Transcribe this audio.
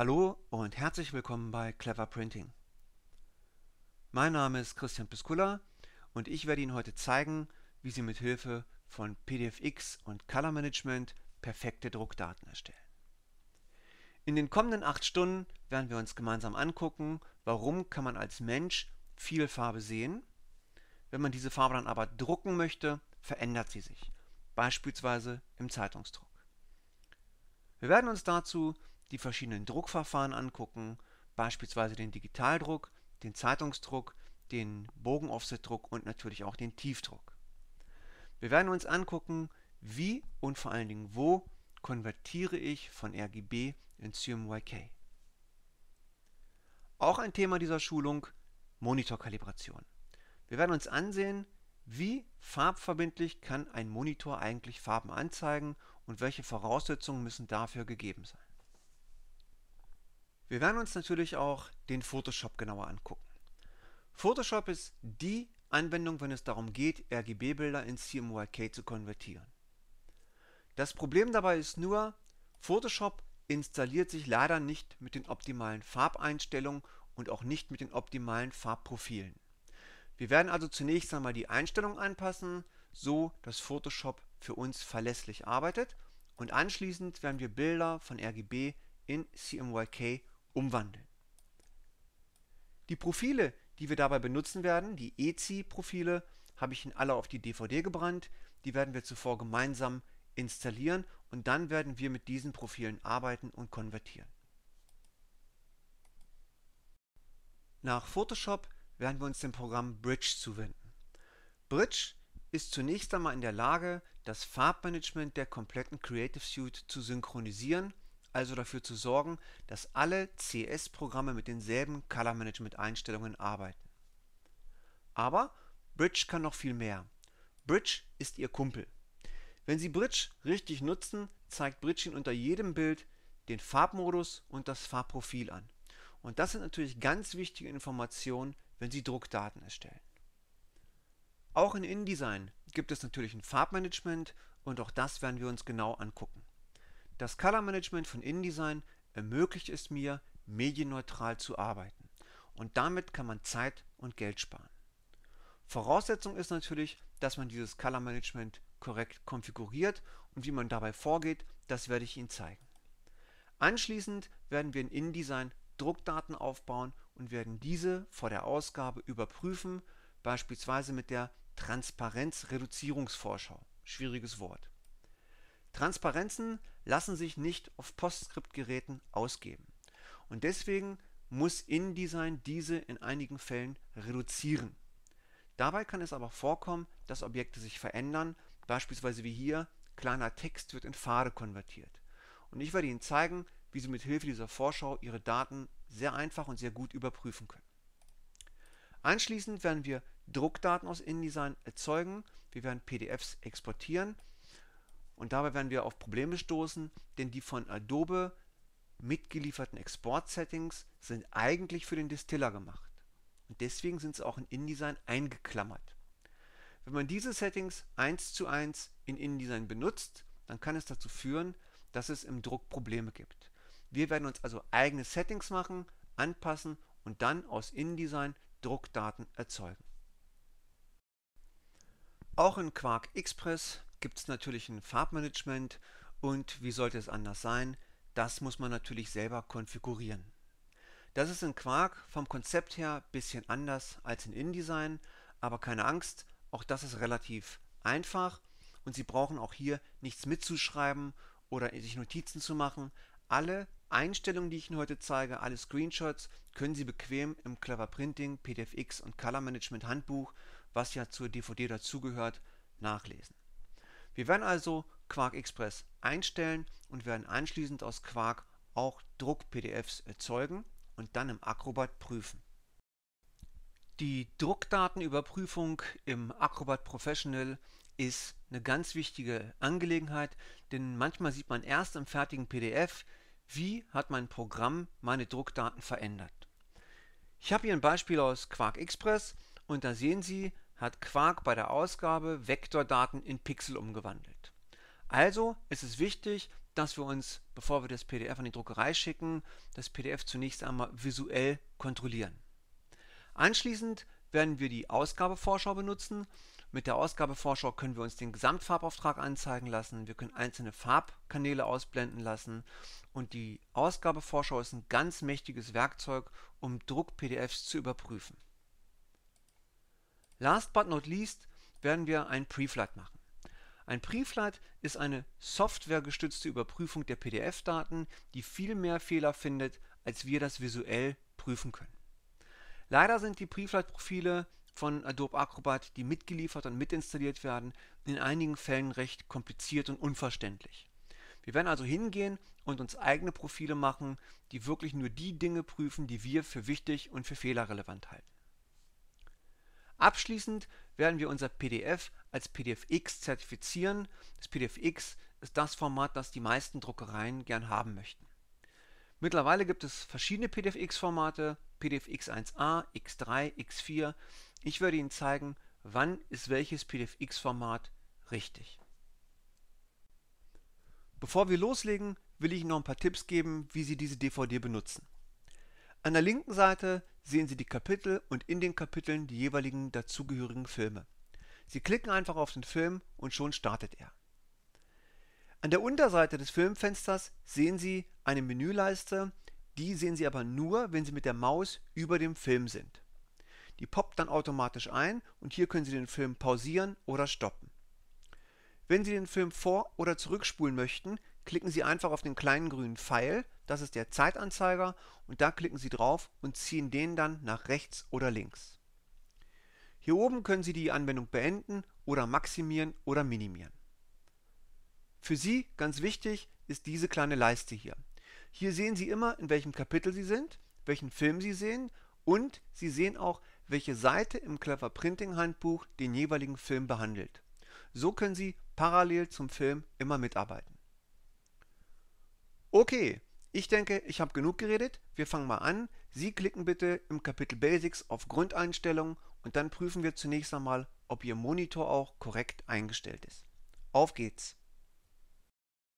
Hallo und herzlich willkommen bei Clever Printing. Mein Name ist Christian Piskulla und ich werde Ihnen heute zeigen, wie Sie mit Hilfe von PDFX und Color Management perfekte Druckdaten erstellen. In den kommenden acht Stunden werden wir uns gemeinsam angucken, warum kann man als Mensch viel Farbe sehen. Wenn man diese Farbe dann aber drucken möchte, verändert sie sich, beispielsweise im Zeitungsdruck. Wir werden uns dazu die verschiedenen Druckverfahren angucken, beispielsweise den Digitaldruck, den Zeitungsdruck, den Bogenoffsetdruck und natürlich auch den Tiefdruck. Wir werden uns angucken, wie und vor allen Dingen wo konvertiere ich von RGB in CMYK. Auch ein Thema dieser Schulung Monitorkalibration. Wir werden uns ansehen, wie farbverbindlich kann ein Monitor eigentlich Farben anzeigen und welche Voraussetzungen müssen dafür gegeben sein. Wir werden uns natürlich auch den Photoshop genauer angucken. Photoshop ist die Anwendung, wenn es darum geht, RGB-Bilder in CMYK zu konvertieren. Das Problem dabei ist nur, Photoshop installiert sich leider nicht mit den optimalen Farbeinstellungen und auch nicht mit den optimalen Farbprofilen. Wir werden also zunächst einmal die Einstellungen anpassen, so dass Photoshop für uns verlässlich arbeitet und anschließend werden wir Bilder von RGB in CMYK umwandeln. Die Profile, die wir dabei benutzen werden, die ECI-Profile, habe ich in alle auf die DVD gebrannt. Die werden wir zuvor gemeinsam installieren und dann werden wir mit diesen Profilen arbeiten und konvertieren. Nach Photoshop werden wir uns dem Programm Bridge zuwenden. Bridge ist zunächst einmal in der Lage, das Farbmanagement der kompletten Creative Suite zu synchronisieren also dafür zu sorgen, dass alle CS-Programme mit denselben Color Management-Einstellungen arbeiten. Aber Bridge kann noch viel mehr. Bridge ist Ihr Kumpel. Wenn Sie Bridge richtig nutzen, zeigt Bridge Ihnen unter jedem Bild den Farbmodus und das Farbprofil an. Und das sind natürlich ganz wichtige Informationen, wenn Sie Druckdaten erstellen. Auch in InDesign gibt es natürlich ein Farbmanagement und auch das werden wir uns genau angucken. Das Color Management von InDesign ermöglicht es mir, medienneutral zu arbeiten. Und damit kann man Zeit und Geld sparen. Voraussetzung ist natürlich, dass man dieses Color Management korrekt konfiguriert und wie man dabei vorgeht, das werde ich Ihnen zeigen. Anschließend werden wir in InDesign Druckdaten aufbauen und werden diese vor der Ausgabe überprüfen, beispielsweise mit der Transparenzreduzierungsvorschau. Schwieriges Wort. Transparenzen lassen sich nicht auf PostScript-Geräten ausgeben. Und deswegen muss InDesign diese in einigen Fällen reduzieren. Dabei kann es aber vorkommen, dass Objekte sich verändern, beispielsweise wie hier, kleiner Text wird in Pfade konvertiert. Und ich werde Ihnen zeigen, wie Sie mit Hilfe dieser Vorschau Ihre Daten sehr einfach und sehr gut überprüfen können. Anschließend werden wir Druckdaten aus InDesign erzeugen, wir werden PDFs exportieren und dabei werden wir auf Probleme stoßen, denn die von Adobe mitgelieferten Export-Settings sind eigentlich für den Distiller gemacht. Und deswegen sind sie auch in InDesign eingeklammert. Wenn man diese Settings eins zu eins in InDesign benutzt, dann kann es dazu führen, dass es im Druck Probleme gibt. Wir werden uns also eigene Settings machen, anpassen und dann aus InDesign Druckdaten erzeugen. Auch in Quark Express gibt es natürlich ein Farbmanagement und wie sollte es anders sein? Das muss man natürlich selber konfigurieren. Das ist in Quark vom Konzept her ein bisschen anders als in InDesign, aber keine Angst, auch das ist relativ einfach und Sie brauchen auch hier nichts mitzuschreiben oder sich Notizen zu machen. Alle Einstellungen, die ich Ihnen heute zeige, alle Screenshots können Sie bequem im Clever Printing, PDFX und Color Management Handbuch, was ja zur DVD dazugehört, nachlesen. Wir werden also Quark Express einstellen und werden anschließend aus Quark auch Druck-PDFs erzeugen und dann im Acrobat prüfen. Die Druckdatenüberprüfung im Acrobat Professional ist eine ganz wichtige Angelegenheit, denn manchmal sieht man erst im fertigen PDF, wie hat mein Programm meine Druckdaten verändert. Ich habe hier ein Beispiel aus Quark Express und da sehen Sie, hat Quark bei der Ausgabe Vektordaten in Pixel umgewandelt. Also ist es wichtig, dass wir uns, bevor wir das PDF an die Druckerei schicken, das PDF zunächst einmal visuell kontrollieren. Anschließend werden wir die Ausgabevorschau benutzen. Mit der Ausgabevorschau können wir uns den Gesamtfarbauftrag anzeigen lassen, wir können einzelne Farbkanäle ausblenden lassen und die Ausgabevorschau ist ein ganz mächtiges Werkzeug, um Druck-PDFs zu überprüfen. Last but not least werden wir ein Preflight machen. Ein Preflight ist eine softwaregestützte Überprüfung der PDF-Daten, die viel mehr Fehler findet, als wir das visuell prüfen können. Leider sind die Preflight-Profile von Adobe Acrobat, die mitgeliefert und mitinstalliert werden, in einigen Fällen recht kompliziert und unverständlich. Wir werden also hingehen und uns eigene Profile machen, die wirklich nur die Dinge prüfen, die wir für wichtig und für fehlerrelevant halten. Abschließend werden wir unser PDF als PDFX zertifizieren. Das PDFX ist das Format, das die meisten Druckereien gern haben möchten. Mittlerweile gibt es verschiedene PDFX-Formate, PDFX 1a, X3, X4. Ich werde Ihnen zeigen, wann ist welches PDFX-Format richtig. Bevor wir loslegen, will ich Ihnen noch ein paar Tipps geben, wie Sie diese DVD benutzen. An der linken Seite sehen Sie die Kapitel und in den Kapiteln die jeweiligen dazugehörigen Filme. Sie klicken einfach auf den Film und schon startet er. An der Unterseite des Filmfensters sehen Sie eine Menüleiste, die sehen Sie aber nur, wenn Sie mit der Maus über dem Film sind. Die poppt dann automatisch ein und hier können Sie den Film pausieren oder stoppen. Wenn Sie den Film vor- oder zurückspulen möchten, klicken Sie einfach auf den kleinen grünen Pfeil, das ist der Zeitanzeiger und da klicken Sie drauf und ziehen den dann nach rechts oder links. Hier oben können Sie die Anwendung beenden oder maximieren oder minimieren. Für Sie ganz wichtig ist diese kleine Leiste hier. Hier sehen Sie immer, in welchem Kapitel Sie sind, welchen Film Sie sehen und Sie sehen auch, welche Seite im Clever Printing Handbuch den jeweiligen Film behandelt. So können Sie parallel zum Film immer mitarbeiten. Okay, ich denke, ich habe genug geredet. Wir fangen mal an. Sie klicken bitte im Kapitel Basics auf Grundeinstellungen und dann prüfen wir zunächst einmal, ob Ihr Monitor auch korrekt eingestellt ist. Auf geht's!